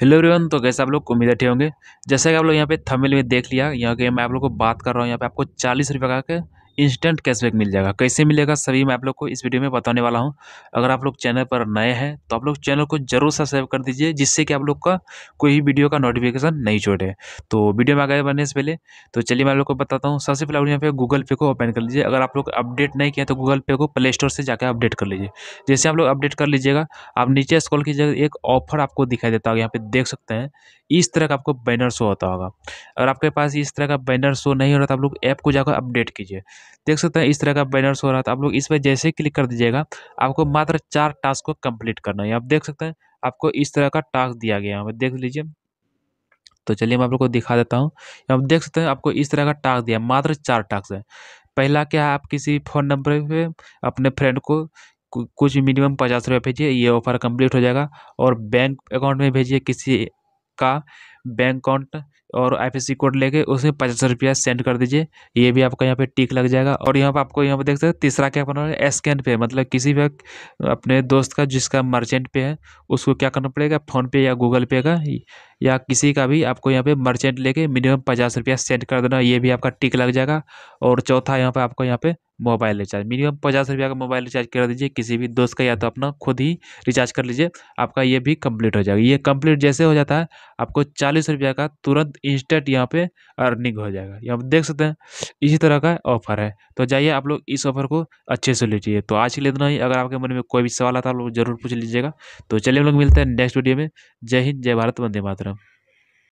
hello everyone तो कैसे आप लोग उम्मीद अच्छे होंगे जैसे कि आप लोग यहाँ पे थमिल में देख लिया यहाँ के मैं आप लोग को बात कर रहा हूँ यहाँ पे आपको चालीस रुपये का के इंस्टेंट कैशबैक मिल जाएगा कैसे मिलेगा सभी मैं आप लोग को इस वीडियो में बताने वाला हूँ अगर आप लोग चैनल पर नए हैं तो आप लोग चैनल को जरूर सब्सक्राइब कर दीजिए जिससे कि आप लोग का कोई भी वीडियो का नोटिफिकेशन नहीं छोड़े तो वीडियो में आगे बढ़ने से पहले तो चलिए मैं आप लोग को बताता हूँ सबसे पहले आप यहाँ पे गूगल पे को ओपन कर लीजिए अगर आप लोग अपडेट नहीं किया तो गूगल पे को प्ले स्टोर से जाकर अपडेट कर लीजिए जैसे आप लोग अपडेट कर लीजिएगा आप नीचे स्कॉल कीजिएगा एक ऑफर आपको दिखाई देता है यहाँ पे देख सकते हैं इस तरह का आपको बैनर शो होता होगा अगर आपके पास इस तरह का बैनर शो नहीं हो रहा तो आप लोग ऐप को जाकर अपडेट कीजिए देख सकते हैं इस तरह का बैनर शो हो रहा था तो आप लोग इस पर जैसे ही क्लिक कर दीजिएगा आपको मात्र चार टास्क को कम्प्लीट करना है आप देख सकते हैं आपको इस तरह का टास्क दिया गया है देख लीजिए तो चलिए मैं आप लोग को दिखा देता हूँ आप देख सकते हैं आपको इस तरह का टास्क दिया मात्र चार टास्क है पहला क्या है आप किसी फ़ोन नंबर पे अपने फ्रेंड को कुछ मिनिमम पचास रुपये भेजिए ये ऑफर कंप्लीट हो जाएगा और बैंक अकाउंट में भेजिए किसी का बैंक अकाउंट और आई कोड लेके उसमें पचास रुपया सेंड कर दीजिए ये भी आपका यहाँ पे टिक लग जाएगा और यहाँ पे आपको यहाँ पे देख सकते हैं तीसरा क्या करना है स्कैन पे मतलब किसी भी अपने दोस्त का जिसका मर्चेंट पे है उसको क्या करना पड़ेगा फ़ोनपे या गूगल पे का या किसी का भी आपको यहाँ पे मर्चेंट लेके मिनिमम पचास रुपया सेंड कर देना ये भी आपका टिक लग जाएगा और चौथा यहाँ पर आपको यहाँ पर मोबाइल रिचार्ज मिनिमम पचास रुपया का मोबाइल रिचार्ज करा दीजिए किसी भी दोस्त का या तो अपना खुद ही रिचार्ज कर लीजिए आपका ये भी कंप्लीट हो जाएगा ये कंप्लीट जैसे हो जाता है आपको चालीस रुपया का तुरंत इंस्टेंट यहाँ पे अर्निंग हो जाएगा यहाँ पर देख सकते हैं इसी तरह का ऑफर है तो जाइए आप लोग इस ऑफर को अच्छे से लीजिए तो आज के लिए इतना ही अगर आपके मन में कोई भी सवाल आता है आप लोग जरूर पूछ लीजिएगा तो चलिए हम लोग मिलते हैं नेक्स्ट वीडियो में जय हिंद जय भारत वंदे मातरम